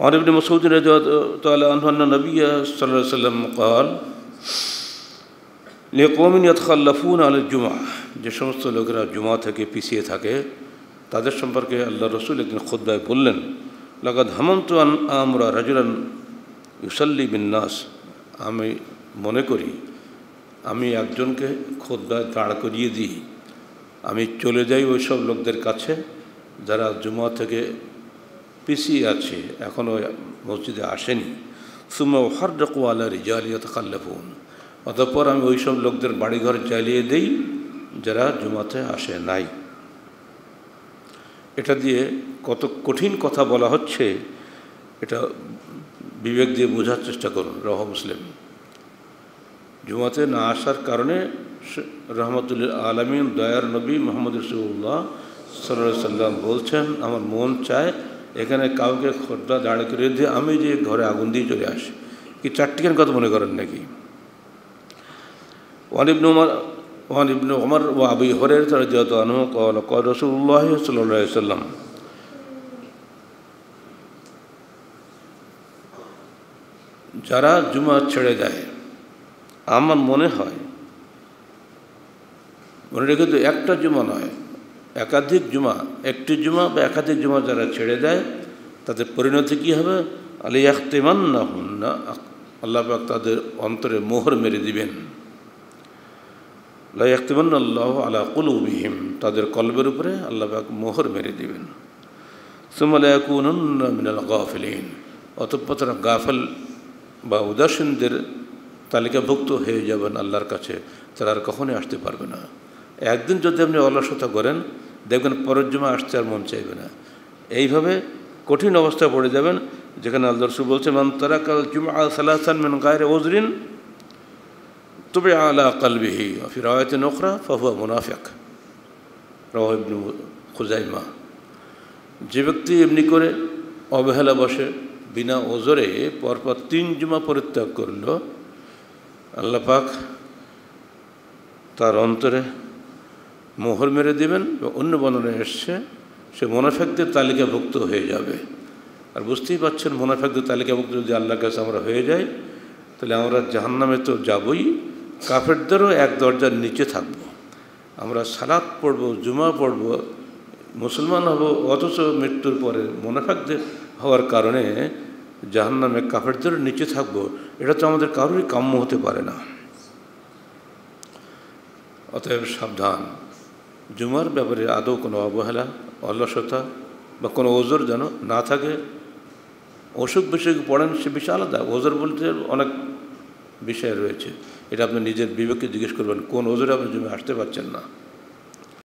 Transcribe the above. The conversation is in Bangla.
और इबन मसूद नबी वसम कल লেকমিন ইয়াতখাল্লাফুন আল জুমা যে সমস্ত লোকেরা জুমা থেকে পিছিয়ে থাকে তাদের সম্পর্কে আল্লাহ রসুল একদিন খোদ্দায় বললেন লাগাদ হামন্ত আমরা রাজুরান ইউসাল্লি বিন্নাস আমি মনে করি আমি একজনকে খোদ্দায় দাঁড় করিয়ে দিই আমি চলে যাই ওই সব লোকদের কাছে যারা জুমা থেকে পিছিয়ে আছে এখনও মসজিদে আসেনি সুমা হারডাকু আলা রিজালিয়াত কাল্লাফুন অতঃপর আমি ওই সব লোকদের বাড়িঘর জ্বালিয়ে দেই যারা জুমাতে আসে নাই এটা দিয়ে কত কঠিন কথা বলা হচ্ছে এটা বিবেক দিয়ে বোঝার চেষ্টা করুন রহ মুসলিম জুমাতে না আসার কারণে রহমতুল্লিল আলমিন দয়ার নবী মোহাম্মদ রসুল্লাহ সাল্লাম বলছেন আমার মন চায় এখানে কাউকে খোদ্দা দাঁড় করে দিয়ে আমি যে ঘরে আগুন দিয়ে চলে আসি কি চারটিকের কথা মনে করেন নাকি ওয়ানিবনু উমর ওয়ানিবনু উমর ও আবি হরের রাজিয়াত আনহু কল কল রসুল্লাহ সাল্লাম যারা জুমা ছেড়ে দেয় আমার মনে হয় মনে রেখে তো একটা জুমা নয় একাধিক জুমা একটি জুমা বা একাধিক জুমা যারা ছেড়ে দেয় তাদের পরিণতি কী হবে আলী আখতেমান না হন না আল্লাহ পাক তাদের অন্তরে মোহর মেরে দিবেন লাইয়াক্তিমান আল্লাহ আলা কুলুবিহিম তাদের কলবের উপরে আল্লাহ পাক মোহর মেরে দিবেন সুমালায়াকুন মিনাল অতঃপর তারা বা উদাসীনদের তালিকাভুক্ত হয়ে যাবেন আল্লাহর কাছে তারা আর কখনোই আসতে পারবে না একদিন যদি আপনি অলসতা করেন দেখবেন পরের জমা আসতে আর মন চাইবে না এইভাবে কঠিন অবস্থায় পড়ে যাবেন যেখানে আলদর্শু বলছে মান তারা কাল জুমা সালাহসান মেন গায়ের ওজরিন তবে আলা কালবিহি ফির আয়াতে নখরা ফাহুয়া মুনাফেক রহিবনু খুজাইমা যে ব্যক্তি এমনি করে অবহেলা বসে বিনা ওজরে পরপর তিন জুমা পরিত্যাগ করল আল্লাপাক তার অন্তরে মোহর মেরে দেবেন অন্য বর্ণনা এসছে সে মোনাফেকদের তালিকাভুক্ত হয়ে যাবে আর বুঝতেই পারছেন মোনাফেকদের তালিকাভুক্ত যদি আল্লাহ কাছে আমরা হয়ে যাই তাহলে আমরা জাহান্নামে তো যাবই কাফেরদেরও এক দরজার নিচে থাকব আমরা সালাত পড়ব জুমা পড়ব মুসলমান হব অথচ মৃত্যুর পরে মোনাফেকদের হওয়ার কারণে জাহান্নামে কাফেরদেরও নিচে থাকব এটা তো আমাদের কারোরই কাম্য হতে পারে না অতএব সাবধান জুমার ব্যাপারে আদৌ কোনো অবহেলা অলসতা বা কোনো ওজোর যেন না থাকে অসুখ বিসুখ পড়েন সে বিষয় আলাদা ওজোর বলতে অনেক বিষয় রয়েছে এটা আপনি নিজের বিবেককে জিজ্ঞেস করবেন কোন ওজোরে আপনি জমি আসতে পারছেন না